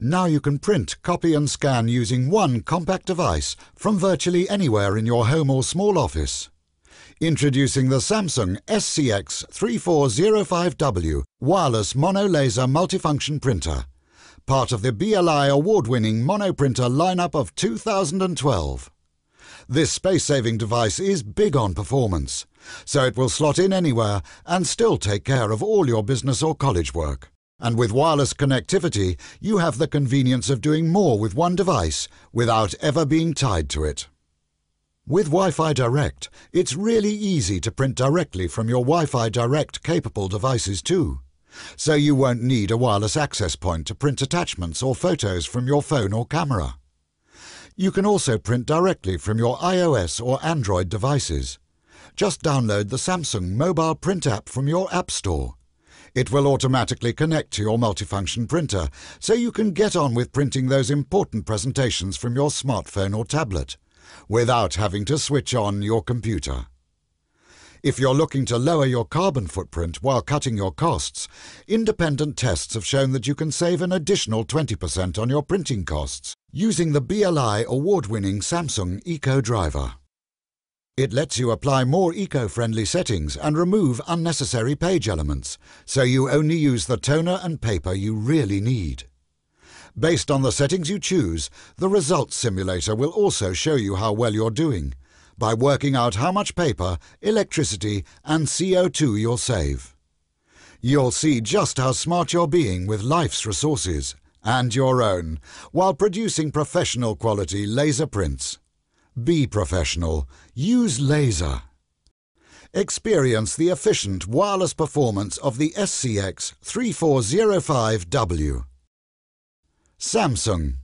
Now you can print, copy and scan using one compact device from virtually anywhere in your home or small office. Introducing the Samsung SCX3405W Wireless Mono Laser Multifunction Printer. Part of the BLI award-winning Mono Printer lineup of 2012. This space-saving device is big on performance, so it will slot in anywhere and still take care of all your business or college work. And with wireless connectivity, you have the convenience of doing more with one device without ever being tied to it. With Wi-Fi Direct, it's really easy to print directly from your Wi-Fi Direct capable devices too. So you won't need a wireless access point to print attachments or photos from your phone or camera. You can also print directly from your iOS or Android devices. Just download the Samsung mobile print app from your App Store it will automatically connect to your multifunction printer, so you can get on with printing those important presentations from your smartphone or tablet, without having to switch on your computer. If you're looking to lower your carbon footprint while cutting your costs, independent tests have shown that you can save an additional 20% on your printing costs using the BLI award-winning Samsung Eco Driver. It lets you apply more eco-friendly settings and remove unnecessary page elements, so you only use the toner and paper you really need. Based on the settings you choose, the results simulator will also show you how well you're doing by working out how much paper, electricity and CO2 you'll save. You'll see just how smart you're being with life's resources and your own while producing professional quality laser prints. Be professional. Use laser. Experience the efficient wireless performance of the SCX 3405W. Samsung